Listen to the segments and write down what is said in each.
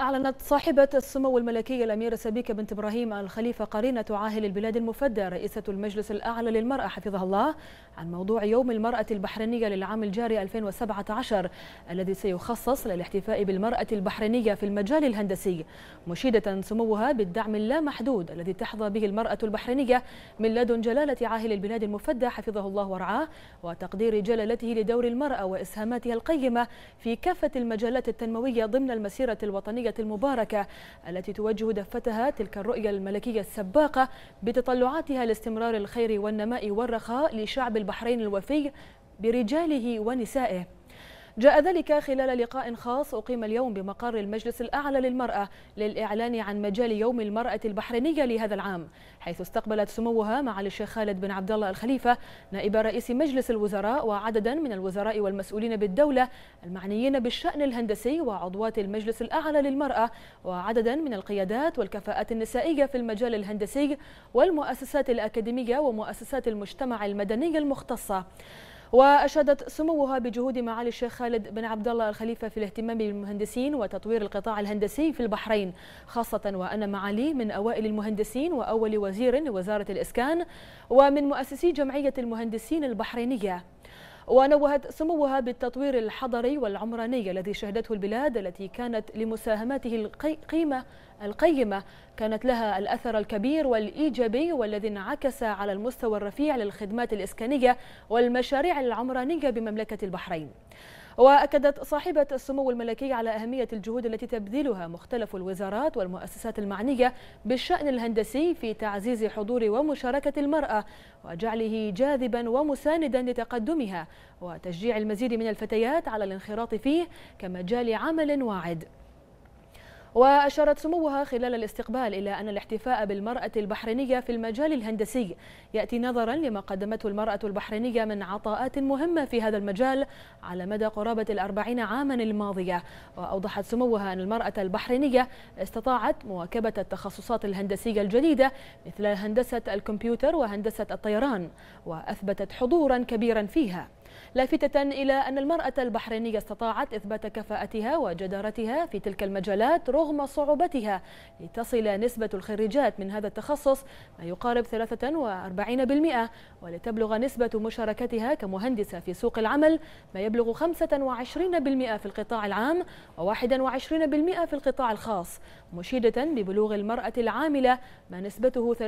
أعلنت صاحبة السمو الملكية الأميرة سبيكة بنت إبراهيم الخليفة قرينة عاهل البلاد المفدى رئيسة المجلس الأعلى للمرأة حفظها الله عن موضوع يوم المرأة البحرينية للعام الجاري 2017 الذي سيخصص للاحتفاء بالمرأة البحرينية في المجال الهندسي مشيدة سموها بالدعم اللامحدود الذي تحظى به المرأة البحرينية من لدن جلالة عاهل البلاد المفدى حفظه الله ورعاه وتقدير جلالته لدور المرأة وإسهاماتها القيمة في كافة المجالات التنموية ضمن المسيرة الوطنية الملكية المباركة التي توجه دفتها تلك الرؤية الملكية السباقة بتطلعاتها لاستمرار الخير والنماء والرخاء لشعب البحرين الوفي برجاله ونسائه جاء ذلك خلال لقاء خاص أقيم اليوم بمقر المجلس الأعلى للمرأة للإعلان عن مجال يوم المرأة البحرينية لهذا العام حيث استقبلت سموها معالي الشيخ خالد بن عبد الله الخليفة نائب رئيس مجلس الوزراء وعددا من الوزراء والمسؤولين بالدولة المعنيين بالشأن الهندسي وعضوات المجلس الأعلى للمرأة وعددا من القيادات والكفاءات النسائية في المجال الهندسي والمؤسسات الأكاديمية ومؤسسات المجتمع المدني المختصة وأشادت سموها بجهود معالي الشيخ خالد بن عبد الله الخليفة في الاهتمام بالمهندسين وتطوير القطاع الهندسي في البحرين خاصة وأن معالي من أوائل المهندسين وأول وزير لوزارة الإسكان ومن مؤسسي جمعية المهندسين البحرينية ونوهت سموها بالتطوير الحضري والعمراني الذي شهدته البلاد التي كانت لمساهماته القيمة القيمة كانت لها الأثر الكبير والإيجابي والذي انعكس على المستوى الرفيع للخدمات الإسكانية والمشاريع العمرانية بمملكة البحرين وأكدت صاحبة السمو الملكي على أهمية الجهود التي تبذلها مختلف الوزارات والمؤسسات المعنية بالشأن الهندسي في تعزيز حضور ومشاركة المرأة وجعله جاذبا ومساندا لتقدمها وتشجيع المزيد من الفتيات على الانخراط فيه كمجال عمل واعد وأشارت سموها خلال الاستقبال إلى أن الاحتفاء بالمرأة البحرينية في المجال الهندسي يأتي نظرا لما قدمته المرأة البحرينية من عطاءات مهمة في هذا المجال على مدى قرابة الأربعين عاما الماضية وأوضحت سموها أن المرأة البحرينية استطاعت مواكبة التخصصات الهندسية الجديدة مثل هندسة الكمبيوتر وهندسة الطيران وأثبتت حضورا كبيرا فيها لافتة إلى أن المرأة البحرينية استطاعت إثبات كفاءتها وجدارتها في تلك المجالات رغم صعوبتها لتصل نسبة الخريجات من هذا التخصص ما يقارب 43% ولتبلغ نسبة مشاركتها كمهندسة في سوق العمل ما يبلغ 25% في القطاع العام و21% في القطاع الخاص مشيدة ببلوغ المرأة العاملة ما نسبته 53%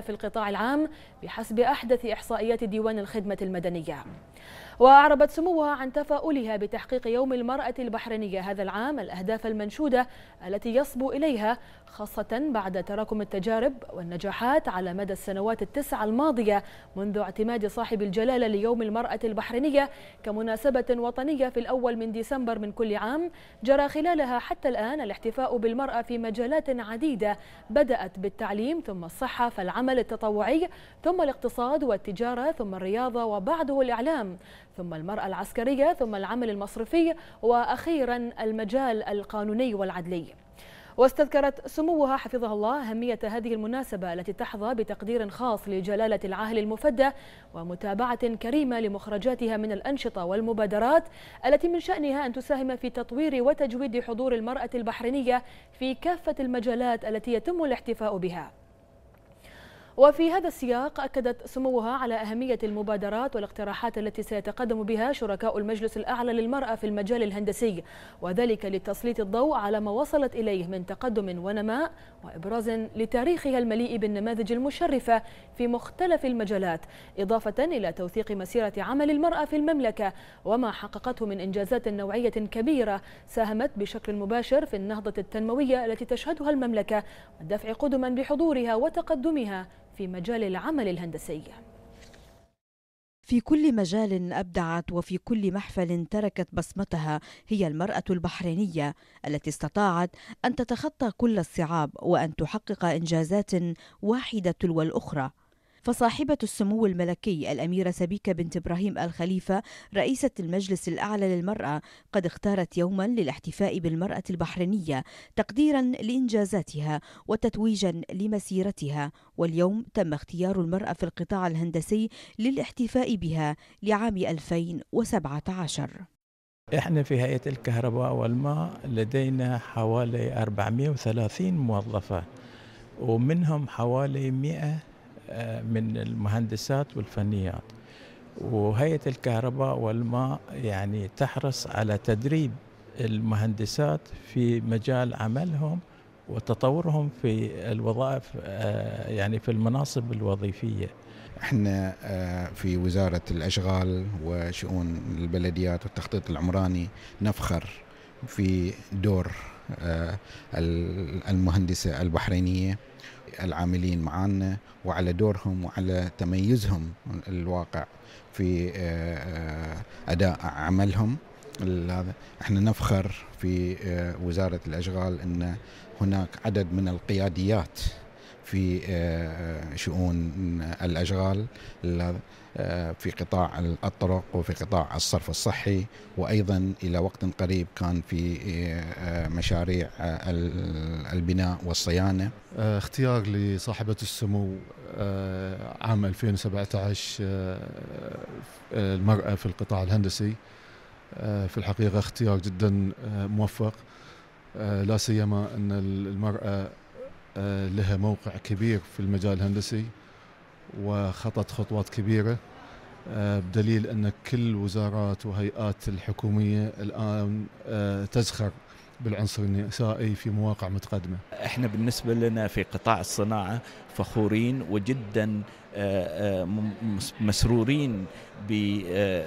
في القطاع العام بحسب أحدث إحصائيات ديوان الخدمة المدنية Yeah. وأعربت سموها عن تفاؤلها بتحقيق يوم المرأة البحرينية هذا العام الأهداف المنشودة التي يصبو إليها خاصة بعد تراكم التجارب والنجاحات على مدى السنوات التسع الماضية منذ اعتماد صاحب الجلالة ليوم المرأة البحرينية كمناسبة وطنية في الأول من ديسمبر من كل عام جرى خلالها حتى الآن الاحتفاء بالمرأة في مجالات عديدة بدأت بالتعليم ثم الصحة فالعمل التطوعي ثم الاقتصاد والتجارة ثم الرياضة وبعده الإعلام ثم المرأة العسكرية ثم العمل المصرفي وأخيرا المجال القانوني والعدلي واستذكرت سموها حفظها الله أهمية هذه المناسبة التي تحظى بتقدير خاص لجلالة العاهل المفدى ومتابعة كريمة لمخرجاتها من الأنشطة والمبادرات التي من شأنها أن تساهم في تطوير وتجويد حضور المرأة البحرينية في كافة المجالات التي يتم الاحتفاء بها وفي هذا السياق أكدت سموها على أهمية المبادرات والاقتراحات التي سيتقدم بها شركاء المجلس الأعلى للمرأة في المجال الهندسي وذلك لتسليط الضوء على ما وصلت إليه من تقدم ونماء وإبراز لتاريخها المليء بالنماذج المشرفة في مختلف المجالات إضافة إلى توثيق مسيرة عمل المرأة في المملكة وما حققته من إنجازات نوعية كبيرة ساهمت بشكل مباشر في النهضة التنموية التي تشهدها المملكة والدفع قدما بحضورها وتقدمها في مجال العمل الهندسي في كل مجال أبدعت وفي كل محفل تركت بصمتها هي المرأة البحرينية التي استطاعت أن تتخطى كل الصعاب وأن تحقق إنجازات واحدة تلو الأخرى فصاحبة السمو الملكي الأميرة سبيكة بنت إبراهيم الخليفة رئيسة المجلس الأعلى للمرأة قد اختارت يوما للاحتفاء بالمرأة البحرينية تقديرا لإنجازاتها وتتويجا لمسيرتها واليوم تم اختيار المرأة في القطاع الهندسي للاحتفاء بها لعام 2017 احنا في هيئة الكهرباء والماء لدينا حوالي 430 موظفة ومنهم حوالي 100 آه، من المهندسات والفنيات وهيئة الكهرباء والماء يعني تحرص على تدريب المهندسات في مجال عملهم وتطورهم في الوظائف آه، يعني في المناصب الوظيفيه. احنا آه، في وزاره الاشغال وشؤون البلديات والتخطيط العمراني نفخر في دور المهندسه البحرينيه العاملين معانا وعلى دورهم وعلى تميزهم الواقع في آه، آه، اداء عملهم احنا نفخر في آه، وزاره الاشغال ان هناك عدد من القياديات في آه، آه، شؤون الأشغال آه، في قطاع الطرق وفي قطاع الصرف الصحي وأيضا إلى وقت قريب كان في مشاريع البناء والصيانة اختيار لصاحبة السمو عام 2017 المرأة في القطاع الهندسي في الحقيقة اختيار جدا موفق لا سيما أن المرأة آه، لها موقع كبير في المجال الهندسي وخطت خطوات كبيره آه، بدليل ان كل وزارات وهيئات الحكوميه الان آه، تزخر بالعنصر النسائي في مواقع متقدمه. احنا بالنسبه لنا في قطاع الصناعه فخورين وجدا آه، آه، مسرورين آه،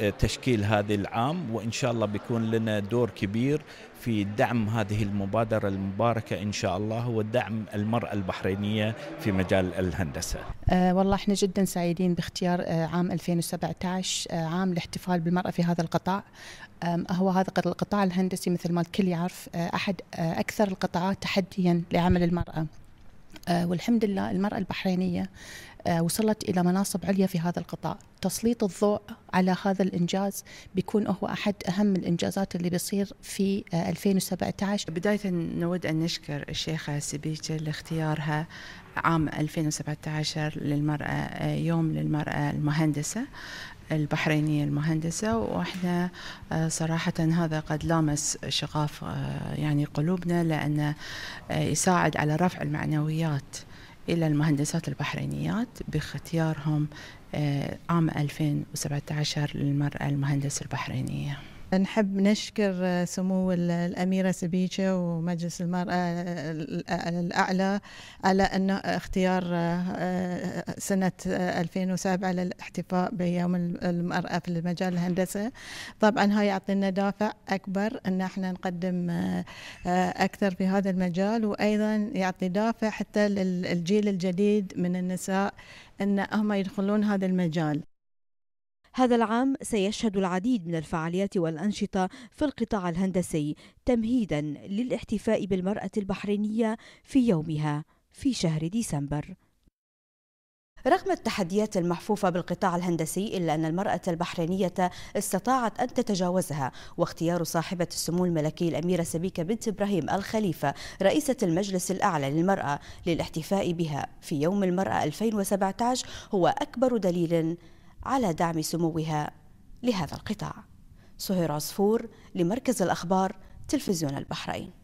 بتشكيل هذا العام وان شاء الله بيكون لنا دور كبير في دعم هذه المبادره المباركه ان شاء الله ودعم المراه البحرينيه في مجال الهندسه. أه والله احنا جدا سعيدين باختيار عام 2017 عام الاحتفال بالمراه في هذا القطاع. هو هذا القطاع الهندسي مثل ما الكل يعرف احد اكثر القطاعات تحديا لعمل المراه. آه، والحمد لله المرأة البحرينية آه، وصلت إلى مناصب عليا في هذا القطاع تسليط الضوء على هذا الإنجاز بيكون هو أحد أهم الإنجازات اللي بيصير في 2017 آه، بداية نود أن نشكر الشيخة سبيكة لاختيارها عام 2017 للمرأة يوم للمرأة المهندسة البحرينية المهندسة وإحنا آه، صراحة هذا قد لامس شغاف آه، يعني قلوبنا لأنه آه، يساعد على رفع المعنويات إلى المهندسات البحرينيات باختيارهم عام 2017 للمرأة المهندسة البحرينية نحب نشكر آه، سمو الأميرة سبيجة ومجلس المرأة آه، الأعلى على أنه اختيار آه، سنة 2007 للاحتفاء بيوم المرأة في المجال الهندسة طبعا هاي يعطينا دافع أكبر أن احنا نقدم أكثر في هذا المجال وأيضا يعطي دافع حتى للجيل الجديد من النساء أن هم يدخلون هذا المجال هذا العام سيشهد العديد من الفعاليات والأنشطة في القطاع الهندسي تمهيدا للاحتفاء بالمرأة البحرينية في يومها في شهر ديسمبر رغم التحديات المحفوفة بالقطاع الهندسي إلا أن المرأة البحرينية استطاعت أن تتجاوزها واختيار صاحبة السمو الملكي الأميرة سبيكة بنت إبراهيم الخليفة رئيسة المجلس الأعلى للمرأة للاحتفاء بها في يوم المرأة 2017 هو أكبر دليل على دعم سموها لهذا القطاع سهير عصفور لمركز الأخبار تلفزيون البحرين